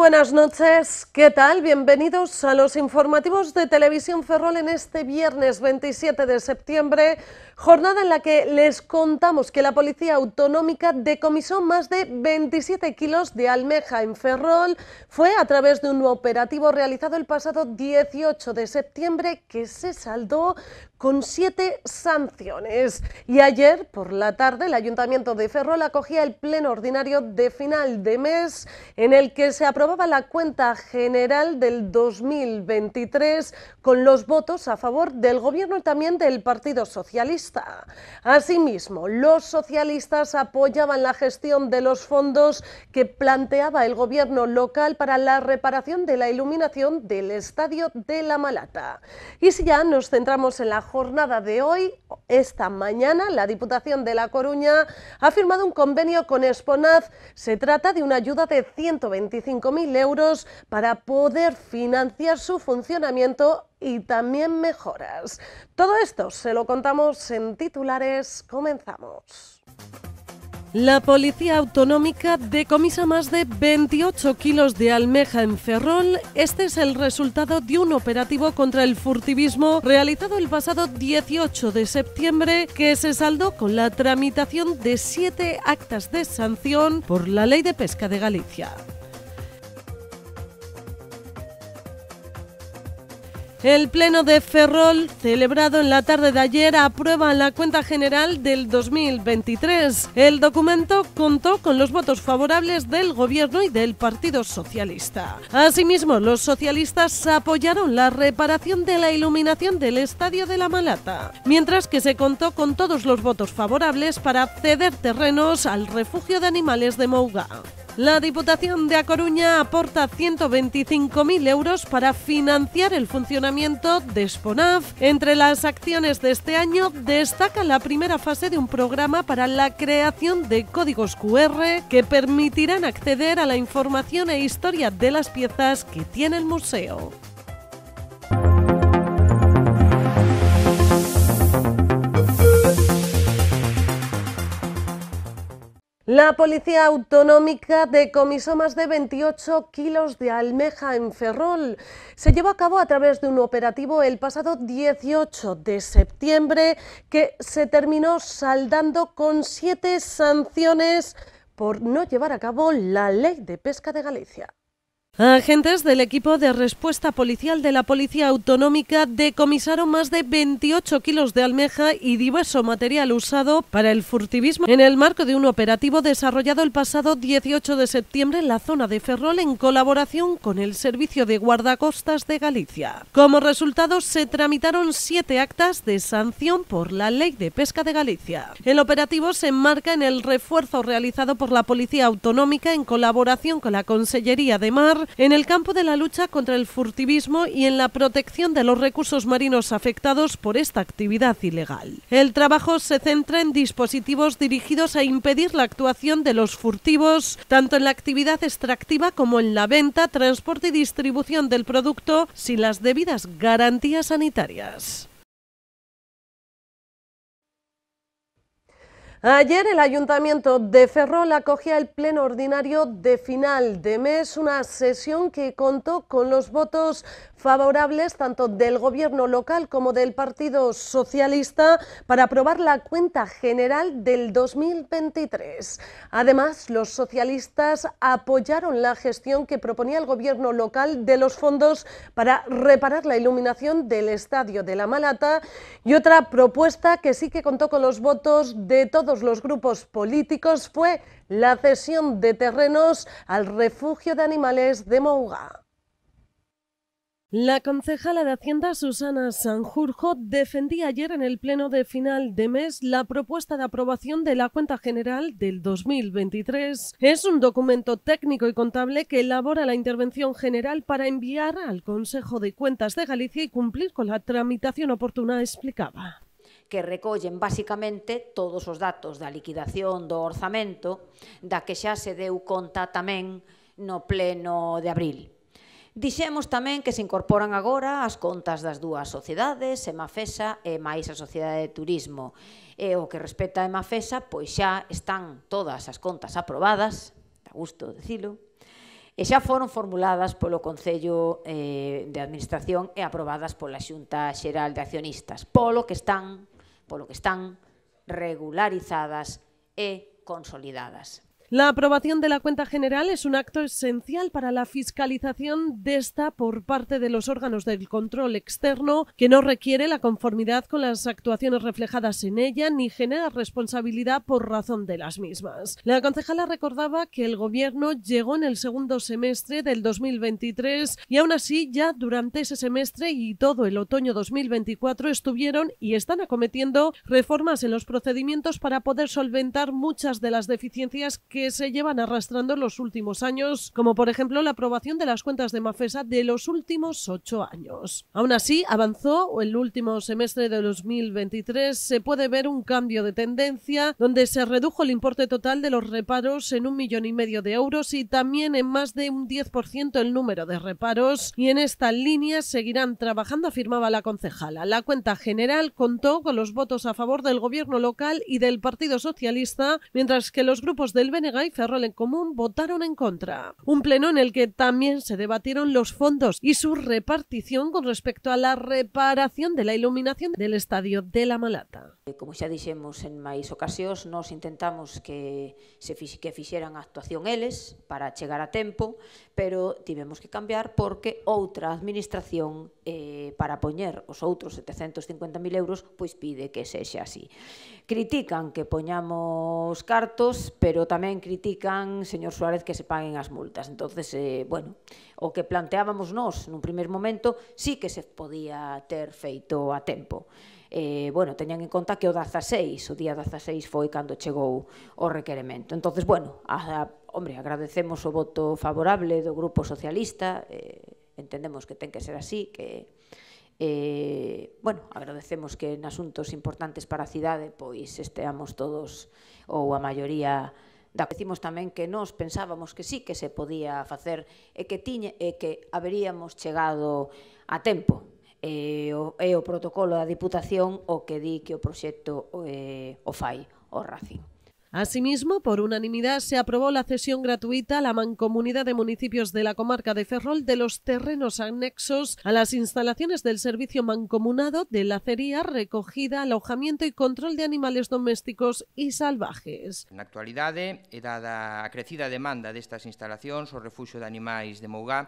buenas noches. ¿Qué tal? Bienvenidos a los informativos de Televisión Ferrol en este viernes 27 de septiembre Jornada en la que les contamos que la Policía Autonómica decomisó más de 27 kilos de almeja en Ferrol. Fue a través de un operativo realizado el pasado 18 de septiembre que se saldó con siete sanciones. Y ayer por la tarde el Ayuntamiento de Ferrol acogía el pleno ordinario de final de mes en el que se aprobaba la cuenta general del 2023 con los votos a favor del Gobierno y también del Partido Socialista Asimismo, los socialistas apoyaban la gestión de los fondos que planteaba el gobierno local para la reparación de la iluminación del Estadio de la Malata. Y si ya nos centramos en la jornada de hoy, esta mañana la Diputación de La Coruña ha firmado un convenio con Esponaz. Se trata de una ayuda de 125.000 euros para poder financiar su funcionamiento y también mejoras. Todo esto se lo contamos en titulares. Comenzamos. La Policía Autonómica decomisa más de 28 kilos de almeja en Ferrol. Este es el resultado de un operativo contra el furtivismo realizado el pasado 18 de septiembre que se saldó con la tramitación de siete actas de sanción por la Ley de Pesca de Galicia. El Pleno de Ferrol, celebrado en la tarde de ayer, aprueba la cuenta general del 2023. El documento contó con los votos favorables del Gobierno y del Partido Socialista. Asimismo, los socialistas apoyaron la reparación de la iluminación del Estadio de la Malata, mientras que se contó con todos los votos favorables para ceder terrenos al refugio de animales de Mouga. La Diputación de A Coruña aporta 125.000 euros para financiar el funcionamiento de Sponaf. Entre las acciones de este año destaca la primera fase de un programa para la creación de códigos QR que permitirán acceder a la información e historia de las piezas que tiene el museo. La Policía Autonómica decomisó más de 28 kilos de almeja en Ferrol. Se llevó a cabo a través de un operativo el pasado 18 de septiembre que se terminó saldando con siete sanciones por no llevar a cabo la ley de pesca de Galicia. Agentes del equipo de respuesta policial de la Policía Autonómica decomisaron más de 28 kilos de almeja y diverso material usado para el furtivismo en el marco de un operativo desarrollado el pasado 18 de septiembre en la zona de Ferrol en colaboración con el Servicio de Guardacostas de Galicia. Como resultado, se tramitaron siete actas de sanción por la Ley de Pesca de Galicia. El operativo se enmarca en el refuerzo realizado por la Policía Autonómica en colaboración con la Consellería de Mar en el campo de la lucha contra el furtivismo y en la protección de los recursos marinos afectados por esta actividad ilegal. El trabajo se centra en dispositivos dirigidos a impedir la actuación de los furtivos, tanto en la actividad extractiva como en la venta, transporte y distribución del producto, sin las debidas garantías sanitarias. Ayer el Ayuntamiento de Ferrol acogía el pleno ordinario de final de mes, una sesión que contó con los votos favorables tanto del Gobierno local como del Partido Socialista para aprobar la cuenta general del 2023. Además, los socialistas apoyaron la gestión que proponía el Gobierno local de los fondos para reparar la iluminación del Estadio de la Malata y otra propuesta que sí que contó con los votos de todos los grupos políticos fue la cesión de terrenos al refugio de animales de Mouga. La concejala de Hacienda Susana Sanjurjo defendía ayer en el pleno de final de mes la propuesta de aprobación de la cuenta general del 2023. Es un documento técnico y contable que elabora la intervención general para enviar al Consejo de Cuentas de Galicia y cumplir con la tramitación oportuna, explicaba. que recollen basicamente todos os datos da liquidación do orzamento da que xa se deu conta tamén no pleno de abril. Dixemos tamén que se incorporan agora as contas das dúas sociedades, Emafesa e máis a Sociedade de Turismo. E o que respecta a Emafesa, pois xa están todas as contas aprobadas, da gusto dicilo, e xa foron formuladas polo Concello eh, de Administración e aprobadas pola Xunta Xeral de Accionistas, polo que están polo que están regularizadas e consolidadas. La aprobación de la cuenta general es un acto esencial para la fiscalización de esta por parte de los órganos del control externo, que no requiere la conformidad con las actuaciones reflejadas en ella ni genera responsabilidad por razón de las mismas. La concejala recordaba que el Gobierno llegó en el segundo semestre del 2023 y aún así ya durante ese semestre y todo el otoño 2024 estuvieron y están acometiendo reformas en los procedimientos para poder solventar muchas de las deficiencias que se llevan arrastrando en los últimos años, como por ejemplo la aprobación de las cuentas de Mafesa de los últimos ocho años. Aún así, avanzó el último semestre de 2023, se puede ver un cambio de tendencia donde se redujo el importe total de los reparos en un millón y medio de euros y también en más de un 10% el número de reparos y en esta línea seguirán trabajando, afirmaba la concejala. La cuenta general contó con los votos a favor del gobierno local y del Partido Socialista, mientras que los grupos del BNR Málaga y Ferrol en Común votaron en contra. Un pleno en el que también se debatieron los fondos y su repartición con respecto a la reparación de la iluminación del Estadio de la Malata. Eh, como xa dixemos en máis ocasións, nós intentamos que se que fixeran a actuación eles para chegar a tempo, pero tivemos que cambiar porque outra administración eh, para poñer os outros 750.000 euros, pois pide que sexa así. Critican que poñamos cartos, pero tamén critican, señor Suárez, que se paguen as multas. entonces eh, bueno, o que planteábamos nós nun primer momento, sí que se podía ter feito a tempo eh, bueno, teñan en conta que o 16, o día 16 foi cando chegou o requerimento. Entonces, bueno, a, hombre, agradecemos o voto favorable do Grupo Socialista, eh, entendemos que ten que ser así, que eh, bueno, agradecemos que en asuntos importantes para a cidade pois esteamos todos ou a maioría da decimos tamén que nós pensábamos que sí que se podía facer e que tiñe e que haberíamos chegado a tempo. E o, e o protocolo da Diputación o que di que o proxecto o, eh, o fai o Racing. Asimismo, por unanimidad se aprobó la cesión gratuita a la mancomunidad de municipios de la comarca de Ferrol de los terrenos anexos a las instalaciones del servicio mancomunado de lacería, recogida, alojamiento e control de animales domésticos e salvajes. Na actualidade, e dada a crecida demanda destas instalacións, o refuxo de animais de Mougá,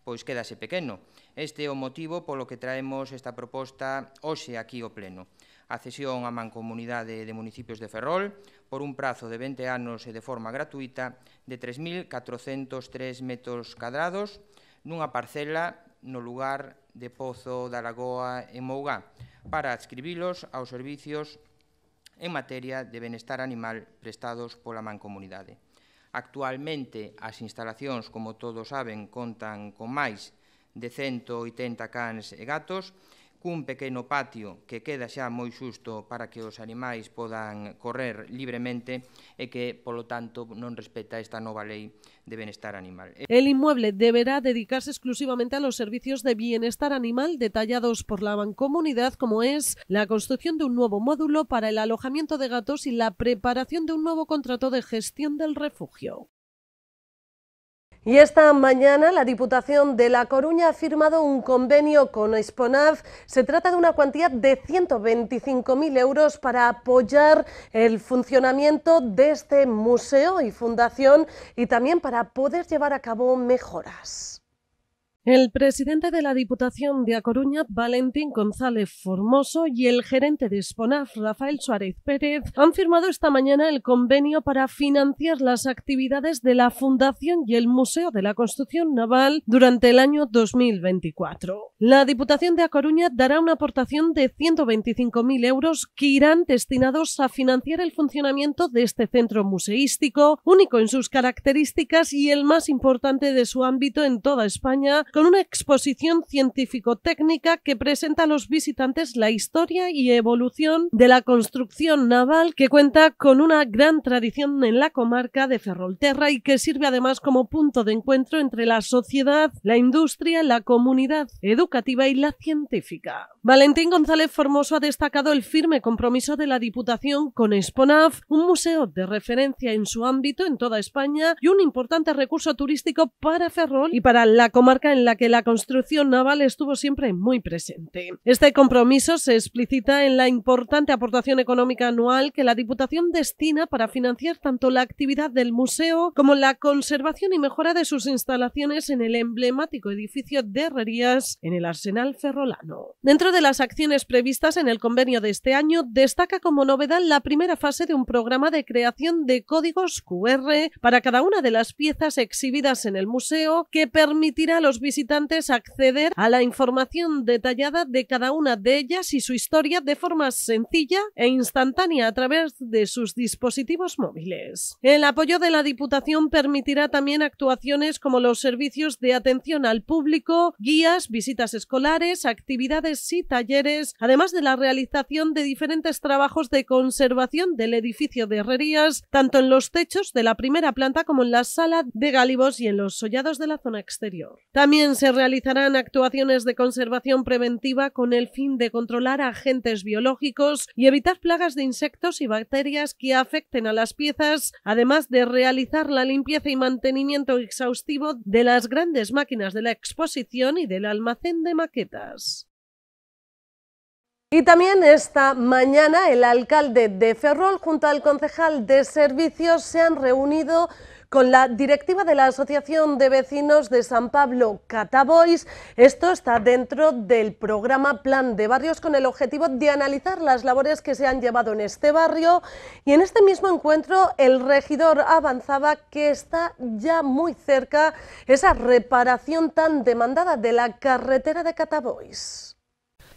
pois quedase pequeno. Este é o motivo polo que traemos esta proposta hoxe aquí ao Pleno. A cesión á Mancomunidade de Municipios de Ferrol, por un prazo de 20 anos e de forma gratuita de 3.403 metros cadrados nunha parcela no lugar de Pozo da Lagoa en Mougá para adscribilos aos servicios en materia de benestar animal prestados pola mancomunidade. Actualmente, as instalacións, como todos saben, contan con máis de 180 cans e gatos cun pequeno patio que queda xa moi xusto para que os animais podan correr libremente e que, polo tanto, non respeta esta nova lei de benestar animal. El inmueble deberá dedicarse exclusivamente a los servicios de bienestar animal detallados por la mancomunidad como es la construcción de un nuevo módulo para el alojamiento de gatos y la preparación de un nuevo contrato de gestión del refugio. Y esta mañana la Diputación de La Coruña ha firmado un convenio con Esponav. Se trata de una cuantía de 125.000 euros para apoyar el funcionamiento de este museo y fundación y también para poder llevar a cabo mejoras. El presidente de la Diputación de A Coruña, Valentín González Formoso, y el gerente de Esponaf, Rafael Suárez Pérez, han firmado esta mañana el convenio para financiar las actividades de la Fundación y el Museo de la Construcción Naval durante el año 2024. La Diputación de A Coruña dará una aportación de 125.000 euros que irán destinados a financiar el funcionamiento de este centro museístico, único en sus características y el más importante de su ámbito en toda España con una exposición científico-técnica que presenta a los visitantes la historia y evolución de la construcción naval que cuenta con una gran tradición en la comarca de Ferrolterra y que sirve además como punto de encuentro entre la sociedad, la industria, la comunidad educativa y la científica. Valentín González Formoso ha destacado el firme compromiso de la Diputación con Esponaf, un museo de referencia en su ámbito en toda España y un importante recurso turístico para Ferrol y para la comarca en en la que la construcción naval estuvo siempre muy presente. Este compromiso se explicita en la importante aportación económica anual que la Diputación destina para financiar tanto la actividad del museo como la conservación y mejora de sus instalaciones en el emblemático edificio de herrerías en el Arsenal Ferrolano. Dentro de las acciones previstas en el convenio de este año, destaca como novedad la primera fase de un programa de creación de códigos QR para cada una de las piezas exhibidas en el museo que permitirá a los visitantes acceder a la información detallada de cada una de ellas y su historia de forma sencilla e instantánea a través de sus dispositivos móviles. El apoyo de la Diputación permitirá también actuaciones como los servicios de atención al público, guías, visitas escolares, actividades y talleres, además de la realización de diferentes trabajos de conservación del edificio de herrerías, tanto en los techos de la primera planta como en la sala de gálibos y en los sollados de la zona exterior. También se realizarán actuaciones de conservación preventiva con el fin de controlar agentes biológicos y evitar plagas de insectos y bacterias que afecten a las piezas, además de realizar la limpieza y mantenimiento exhaustivo de las grandes máquinas de la exposición y del almacén de maquetas. Y también esta mañana el alcalde de Ferrol junto al concejal de servicios se han reunido con la directiva de la Asociación de Vecinos de San Pablo Catabois, esto está dentro del programa Plan de Barrios con el objetivo de analizar las labores que se han llevado en este barrio y en este mismo encuentro el regidor avanzaba que está ya muy cerca esa reparación tan demandada de la carretera de Catabois.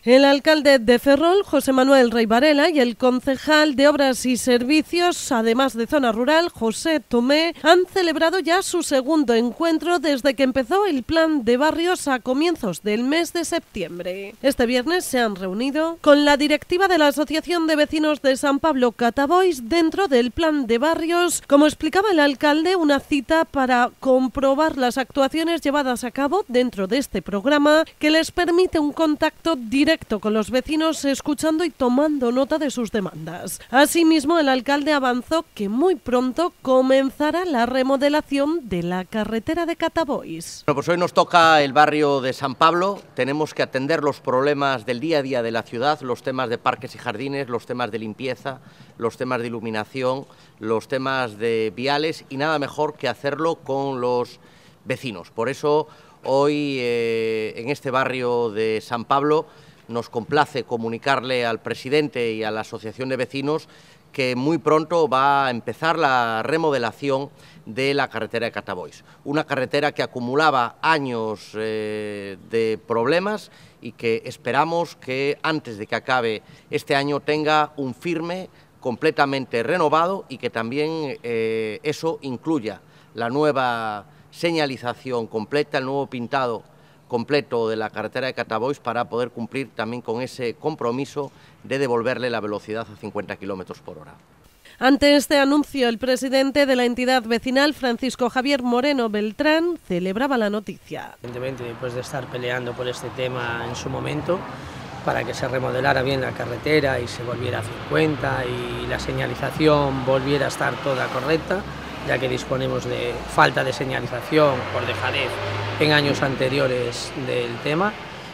El alcalde de Ferrol, José Manuel Rey Varela, y el concejal de Obras y Servicios, además de Zona Rural, José Tomé, han celebrado ya su segundo encuentro desde que empezó el plan de barrios a comienzos del mes de septiembre. Este viernes se han reunido con la directiva de la Asociación de Vecinos de San Pablo Catabois dentro del plan de barrios, como explicaba el alcalde, una cita para comprobar las actuaciones llevadas a cabo dentro de este programa que les permite un contacto directo con los vecinos, escuchando y tomando nota de sus demandas. Asimismo, el alcalde avanzó que muy pronto comenzará la remodelación de la carretera de Cataboys. Bueno, pues hoy nos toca el barrio de San Pablo. Tenemos que atender los problemas del día a día de la ciudad, los temas de parques y jardines, los temas de limpieza, los temas de iluminación, los temas de viales y nada mejor que hacerlo con los vecinos. Por eso hoy eh, en este barrio de San Pablo nos complace comunicarle al presidente y a la Asociación de Vecinos que muy pronto va a empezar la remodelación de la carretera de Catabois. Una carretera que acumulaba años eh, de problemas y que esperamos que antes de que acabe este año tenga un firme completamente renovado y que también eh, eso incluya la nueva señalización completa, el nuevo pintado completo de la carretera de Cataboys para poder cumplir también con ese compromiso de devolverle la velocidad a 50 kilómetros por hora. Ante este anuncio, el presidente de la entidad vecinal, Francisco Javier Moreno Beltrán, celebraba la noticia. Evidentemente, después de estar peleando por este tema en su momento, para que se remodelara bien la carretera y se volviera a 50 y la señalización volviera a estar toda correcta, ya que disponemos de falta de señalización por dejadez en años anteriores del tema.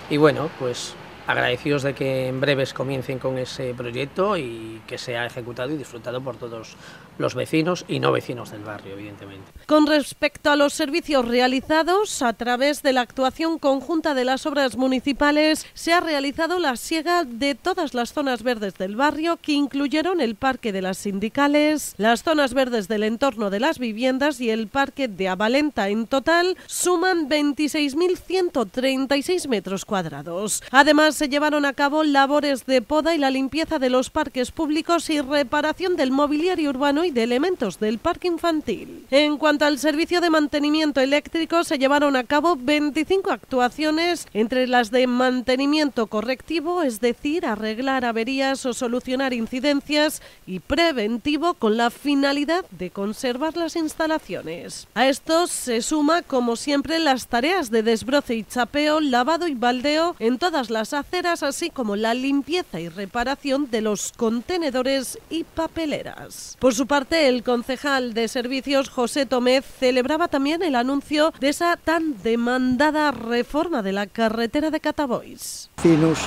Y bueno, pues agradecidos de que en breves comiencen con ese proyecto y que sea ejecutado y disfrutado por todos los vecinos y no vecinos del barrio, evidentemente. Con respecto a los servicios realizados, a través de la actuación conjunta de las obras municipales, se ha realizado la siega de todas las zonas verdes del barrio, que incluyeron el Parque de las Sindicales, las zonas verdes del entorno de las viviendas y el Parque de Avalenta. En total, suman 26.136 metros cuadrados. Además, se llevaron a cabo labores de poda y la limpieza de los parques públicos y reparación del mobiliario urbano de elementos del parque infantil. En cuanto al servicio de mantenimiento eléctrico, se llevaron a cabo 25 actuaciones, entre las de mantenimiento correctivo, es decir, arreglar averías o solucionar incidencias, y preventivo con la finalidad de conservar las instalaciones. A estos se suma, como siempre, las tareas de desbroce y chapeo, lavado y baldeo en todas las aceras, así como la limpieza y reparación de los contenedores y papeleras. Por su parte, el concejal de servicios José Tomé celebraba también el anuncio de esa tan demandada reforma de la carretera de Cataboys. Finos,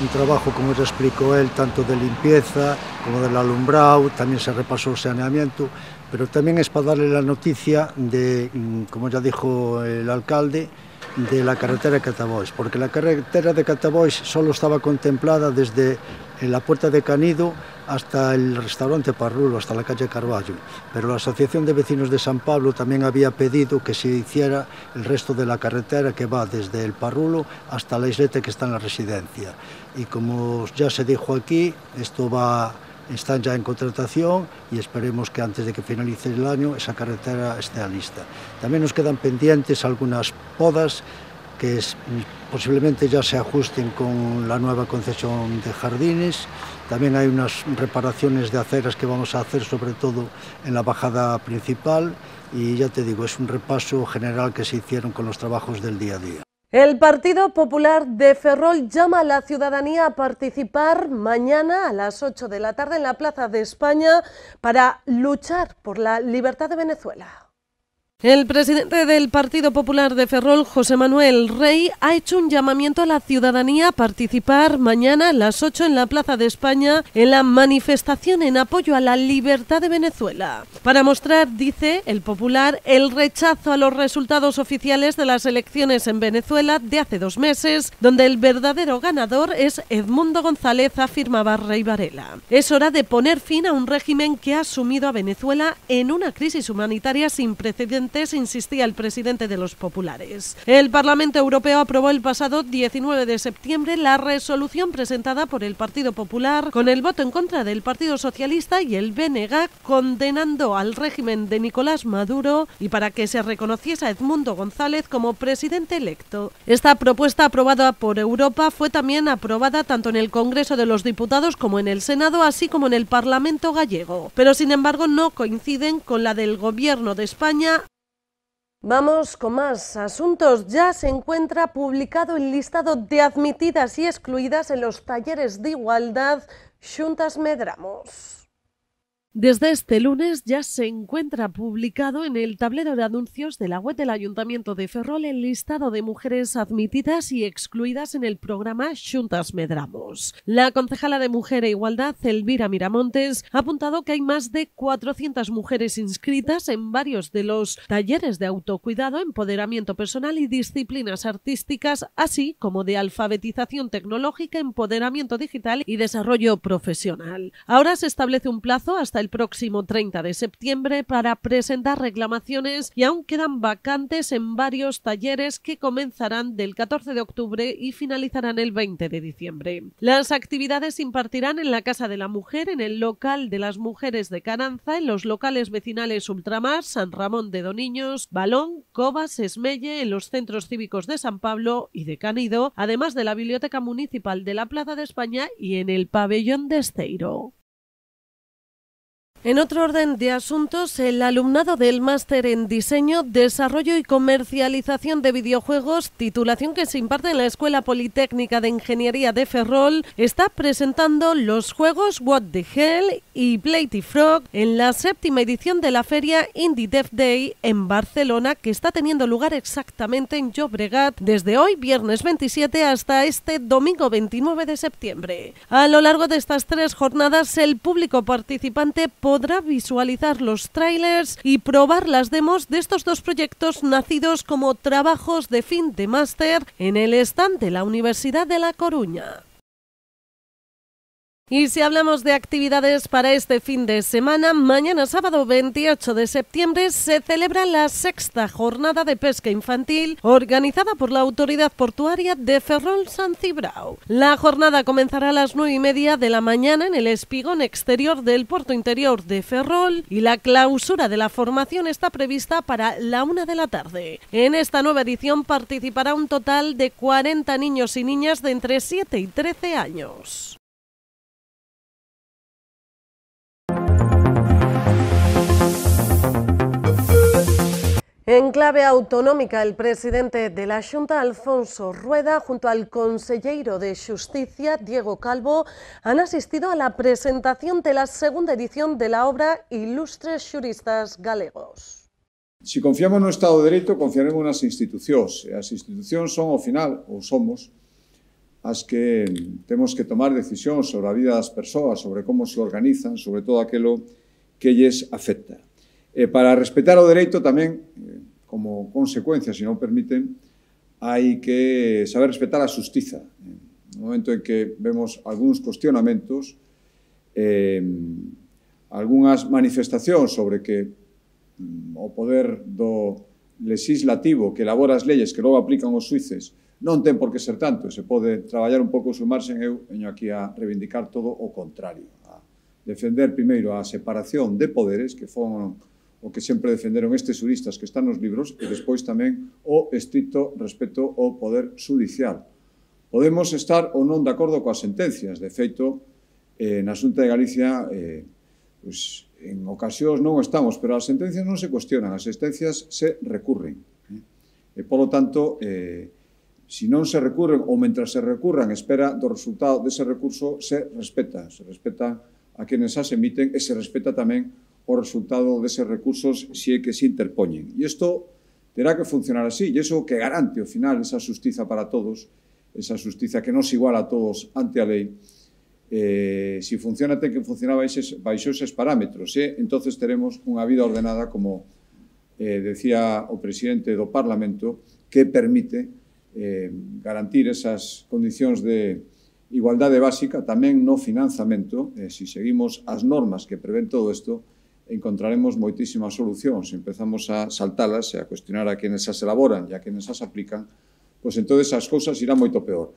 un trabajo, como ya explicó él, tanto de limpieza como del alumbrado, también se repasó el saneamiento, pero también es para darle la noticia de, mm, como ya dijo el alcalde, de la carretera de Catabois, porque la carretera de Cataboys solo estaba contemplada desde en la puerta de Canido hasta el restaurante Parrulo, hasta la calle Carballo. Pero la Asociación de Vecinos de San Pablo también había pedido que se hiciera el resto de la carretera que va desde el Parrulo hasta la isleta que está en la residencia. Y como ya se dijo aquí, esto va están ya en contratación y esperemos que antes de que finalice el año esa carretera esté lista. También nos quedan pendientes algunas podas que posiblemente ya se ajusten con la nueva concesión de jardines. También hay unas reparaciones de aceras que vamos a hacer, sobre todo en la bajada principal. Y ya te digo, es un repaso general que se hicieron con los trabajos del día a día. El Partido Popular de Ferrol llama a la ciudadanía a participar mañana a las 8 de la tarde en la Plaza de España para luchar por la libertad de Venezuela. El presidente del Partido Popular de Ferrol, José Manuel Rey, ha hecho un llamamiento a la ciudadanía a participar mañana a las 8 en la Plaza de España en la manifestación en apoyo a la libertad de Venezuela. Para mostrar, dice el Popular, el rechazo a los resultados oficiales de las elecciones en Venezuela de hace dos meses, donde el verdadero ganador es Edmundo González, afirmaba Rey Varela. Es hora de poner fin a un régimen que ha sumido a Venezuela en una crisis humanitaria sin precedentes insistía el presidente de los populares. El Parlamento Europeo aprobó el pasado 19 de septiembre la resolución presentada por el Partido Popular con el voto en contra del Partido Socialista y el BNG condenando al régimen de Nicolás Maduro y para que se reconociese a Edmundo González como presidente electo. Esta propuesta aprobada por Europa fue también aprobada tanto en el Congreso de los Diputados como en el Senado, así como en el Parlamento gallego, pero sin embargo no coinciden con la del Gobierno de España Vamos con más asuntos. Ya se encuentra publicado el listado de admitidas y excluidas en los talleres de igualdad Xuntas Medramos. Desde este lunes ya se encuentra publicado en el tablero de anuncios de la web del Ayuntamiento de Ferrol el listado de mujeres admitidas y excluidas en el programa Xuntas Medramos. La concejala de Mujer e Igualdad, Elvira Miramontes, ha apuntado que hay más de 400 mujeres inscritas en varios de los talleres de autocuidado, empoderamiento personal y disciplinas artísticas, así como de alfabetización tecnológica, empoderamiento digital y desarrollo profesional. Ahora se establece un plazo hasta el próximo 30 de septiembre para presentar reclamaciones y aún quedan vacantes en varios talleres que comenzarán del 14 de octubre y finalizarán el 20 de diciembre. Las actividades impartirán en la Casa de la Mujer, en el local de las mujeres de Cananza, en los locales vecinales Ultramar, San Ramón de Doniños, Balón, Cobas, Esmelle, en los centros cívicos de San Pablo y de Canido, además de la Biblioteca Municipal de la Plaza de España y en el Pabellón de Esteiro. En otro orden de asuntos, el alumnado del máster en diseño, desarrollo y comercialización de videojuegos, titulación que se imparte en la Escuela Politécnica de Ingeniería de Ferrol, está presentando los juegos What the Hell y Blady Frog en la séptima edición de la feria Indie Dev Day en Barcelona, que está teniendo lugar exactamente en Llobregat desde hoy, viernes 27, hasta este domingo 29 de septiembre. A lo largo de estas tres jornadas, el público participante podrá visualizar los trailers y probar las demos de estos dos proyectos nacidos como trabajos de fin de máster en el stand de la Universidad de La Coruña. Y si hablamos de actividades para este fin de semana, mañana sábado 28 de septiembre se celebra la sexta jornada de pesca infantil organizada por la autoridad portuaria de Ferrol San Cibrao. La jornada comenzará a las 9 y media de la mañana en el espigón exterior del puerto interior de Ferrol y la clausura de la formación está prevista para la 1 de la tarde. En esta nueva edición participará un total de 40 niños y niñas de entre 7 y 13 años. En clave autonómica, el presidente de la Xunta, Alfonso Rueda, junto al conselleiro de Justicia, Diego Calvo, han asistido a la presentación de la segunda edición de la obra Ilustres Xuristas Galegos. Se si confiamos no Estado de Dereito, confiaremos nas institucións. E as institucións son, ao final, ou somos, as que temos que tomar decisións sobre a vida das persoas, sobre como se organizan, sobre todo aquilo que lles afecta. E para respetar o dereito tamén, eh, como consecuencia, se non permiten, hai que saber respetar a En No momento en que vemos algúns cuestionamentos, eh, algunhas manifestacións sobre que mm, o poder do legislativo que elabora as leyes que logo aplican os suices, non ten por que ser tanto, se pode traballar un pouco marcha en eu veño aquí a reivindicar todo o contrario, a defender primeiro a separación de poderes que foron o que sempre defenderon estes juristas que están nos libros e despois tamén o estricto respeto ao poder judicial. Podemos estar ou non de acordo coas sentencias, de feito, eh, na Xunta de Galicia eh, pois, en ocasións non estamos, pero as sentencias non se cuestionan, as sentencias se recurren. Eh? E polo tanto, eh, se non se recurren ou mentras se recurran espera do resultado dese recurso se respeta, se respeta a quenes as emiten e se respeta tamén o resultado deses recursos si é que se interpoñen. E isto terá que funcionar así, e iso que garante, ao final, esa justiza para todos, esa justiza que nos iguala a todos ante a lei, eh, se funciona, ten que funcionar baixo eses esos parámetros, e eh? entonces teremos unha vida ordenada, como eh, decía o presidente do Parlamento, que permite eh, garantir esas condicións de igualdade básica, tamén no financiamento, eh, si seguimos as normas que prevén todo isto, encontraremos muchísimas soluciones. Si empezamos a saltarlas e a cuestionar a quienes las elaboran y e a quienes las aplican, pois pues entonces esas cosas irán mucho peor.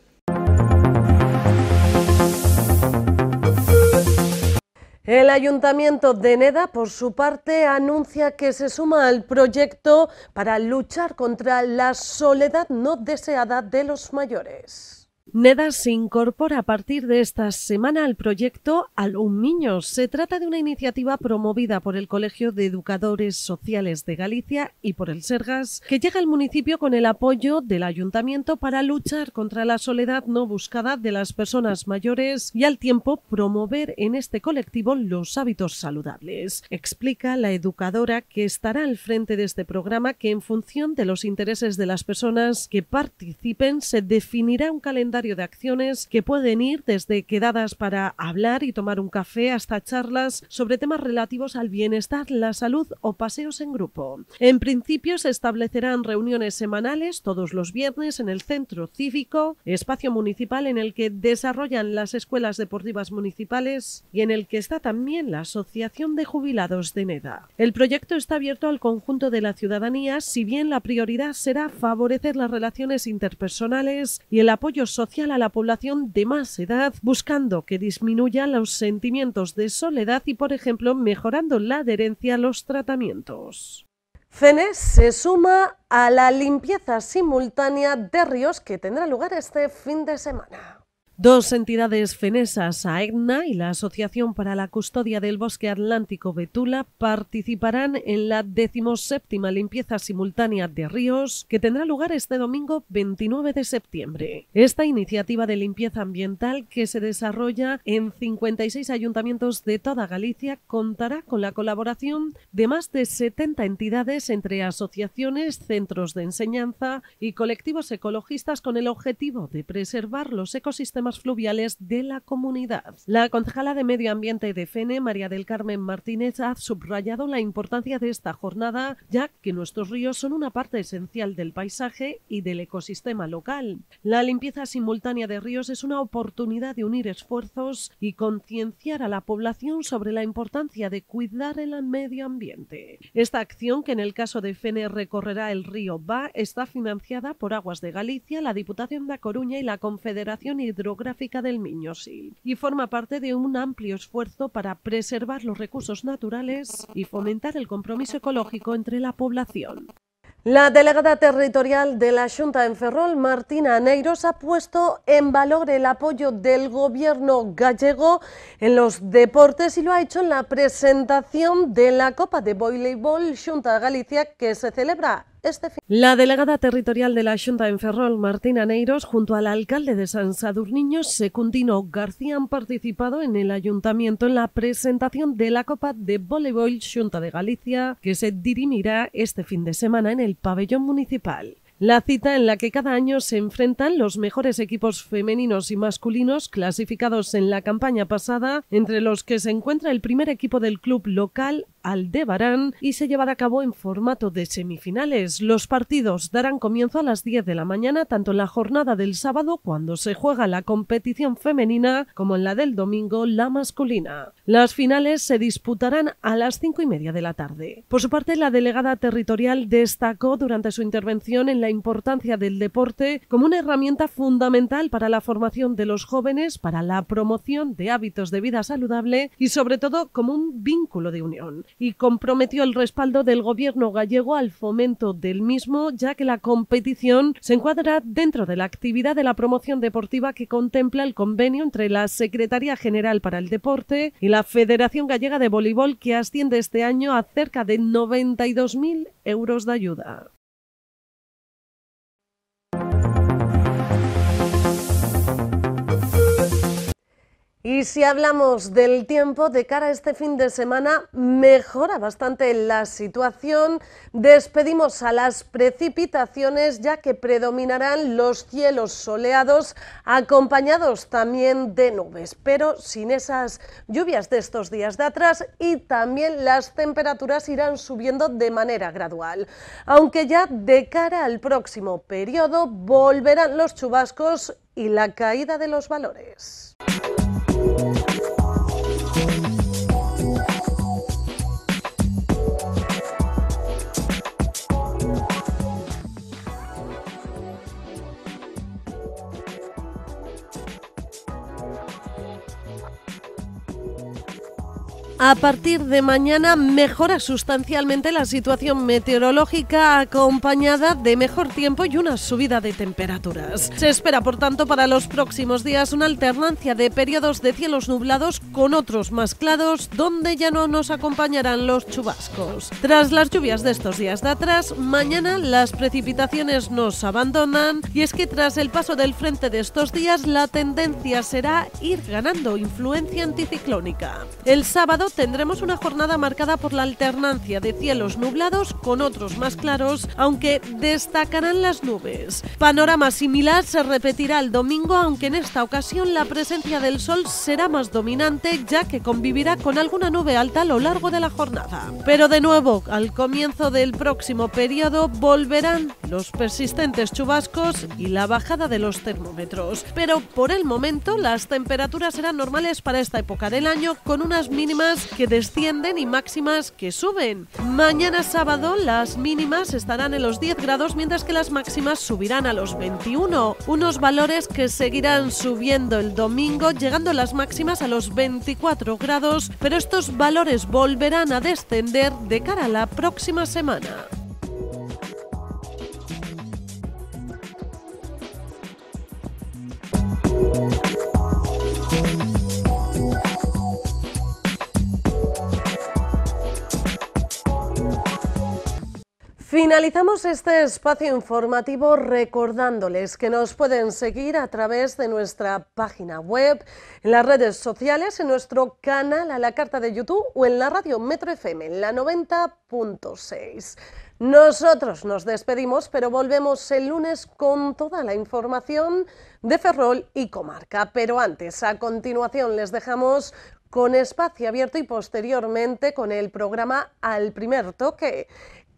El Ayuntamiento de Neda, por su parte, anuncia que se suma al proyecto para luchar contra la soledad no deseada de los mayores. NEDA se incorpora a partir de esta semana al proyecto Alum Se trata de una iniciativa promovida por el Colegio de Educadores Sociales de Galicia y por el Sergas, que llega al municipio con el apoyo del ayuntamiento para luchar contra la soledad no buscada de las personas mayores y al tiempo promover en este colectivo los hábitos saludables. Explica la educadora que estará al frente de este programa que en función de los intereses de las personas que participen se definirá un calendario de acciones que pueden ir desde quedadas para hablar y tomar un café hasta charlas sobre temas relativos al bienestar, la salud o paseos en grupo. En principio se establecerán reuniones semanales todos los viernes en el Centro Cívico, espacio municipal en el que desarrollan las escuelas deportivas municipales y en el que está también la Asociación de Jubilados de NEDA. El proyecto está abierto al conjunto de la ciudadanía, si bien la prioridad será favorecer las relaciones interpersonales y el apoyo social a la población de más edad, buscando que disminuya los sentimientos de soledad y, por ejemplo, mejorando la adherencia a los tratamientos. CENES se suma a la limpieza simultánea de ríos que tendrá lugar este fin de semana. Dos entidades fenesas, AEGNA y la Asociación para la Custodia del Bosque Atlántico Betula, participarán en la 17 limpieza simultánea de ríos que tendrá lugar este domingo 29 de septiembre. Esta iniciativa de limpieza ambiental que se desarrolla en 56 ayuntamientos de toda Galicia contará con la colaboración de más de 70 entidades entre asociaciones, centros de enseñanza y colectivos ecologistas con el objetivo de preservar los ecosistemas fluviales de la comunidad. La concejala de Medio Ambiente de FENE, María del Carmen Martínez, ha subrayado la importancia de esta jornada, ya que nuestros ríos son una parte esencial del paisaje y del ecosistema local. La limpieza simultánea de ríos es una oportunidad de unir esfuerzos y concienciar a la población sobre la importancia de cuidar el medio ambiente. Esta acción, que en el caso de FENE recorrerá el río Ba, está financiada por Aguas de Galicia, la Diputación de A Coruña y la Confederación Hidrográfica gráfica del sí y forma parte de un amplio esfuerzo para preservar los recursos naturales y fomentar el compromiso ecológico entre la población. La delegada territorial de la Junta en Ferrol, Martina Neiros, ha puesto en valor el apoyo del gobierno gallego en los deportes y lo ha hecho en la presentación de la Copa de Voleibol Junta Galicia que se celebra este la delegada territorial de la Junta en Ferrol, Martina Neiros, junto al alcalde de San Sadurniño, Secundino García, han participado en el ayuntamiento en la presentación de la Copa de Voleibol Junta de Galicia, que se dirimirá este fin de semana en el pabellón municipal. La cita en la que cada año se enfrentan los mejores equipos femeninos y masculinos clasificados en la campaña pasada, entre los que se encuentra el primer equipo del club local Aldebarán y se llevará a cabo en formato de semifinales. Los partidos darán comienzo a las 10 de la mañana, tanto en la jornada del sábado, cuando se juega la competición femenina, como en la del domingo, la masculina. Las finales se disputarán a las 5 y media de la tarde. Por su parte, la delegada territorial destacó durante su intervención en la importancia del deporte como una herramienta fundamental para la formación de los jóvenes, para la promoción de hábitos de vida saludable y sobre todo como un vínculo de unión y comprometió el respaldo del gobierno gallego al fomento del mismo, ya que la competición se encuadra dentro de la actividad de la promoción deportiva que contempla el convenio entre la Secretaría General para el Deporte y la Federación Gallega de Voleibol, que asciende este año a cerca de 92.000 euros de ayuda. Y si hablamos del tiempo de cara a este fin de semana, mejora bastante la situación. Despedimos a las precipitaciones ya que predominarán los cielos soleados acompañados también de nubes, pero sin esas lluvias de estos días de atrás y también las temperaturas irán subiendo de manera gradual. Aunque ya de cara al próximo periodo volverán los chubascos y la caída de los valores. Thank you. A partir de mañana mejora sustancialmente la situación meteorológica acompañada de mejor tiempo y una subida de temperaturas. Se espera, por tanto, para los próximos días una alternancia de periodos de cielos nublados con otros más claros donde ya no nos acompañarán los chubascos. Tras las lluvias de estos días de atrás, mañana las precipitaciones nos abandonan y es que tras el paso del frente de estos días la tendencia será ir ganando influencia anticiclónica. El sábado tendremos una jornada marcada por la alternancia de cielos nublados con otros más claros, aunque destacarán las nubes. Panorama similar se repetirá el domingo, aunque en esta ocasión la presencia del sol será más dominante, ya que convivirá con alguna nube alta a lo largo de la jornada. Pero de nuevo, al comienzo del próximo periodo volverán los persistentes chubascos y la bajada de los termómetros. Pero por el momento las temperaturas serán normales para esta época del año con unas mínimas que descienden y máximas que suben. Mañana sábado las mínimas estarán en los 10 grados mientras que las máximas subirán a los 21, unos valores que seguirán subiendo el domingo llegando las máximas a los 24 grados, pero estos valores volverán a descender de cara a la próxima semana. you. Finalizamos este espacio informativo recordándoles que nos pueden seguir a través de nuestra página web, en las redes sociales, en nuestro canal a la carta de YouTube o en la radio Metro FM, en la 90.6. Nosotros nos despedimos, pero volvemos el lunes con toda la información de Ferrol y comarca. Pero antes, a continuación, les dejamos con espacio abierto y posteriormente con el programa Al Primer Toque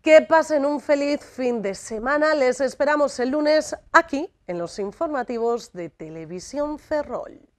que pasen un feliz fin de semana. Les esperamos el lunes aquí en los informativos de Televisión Ferrol.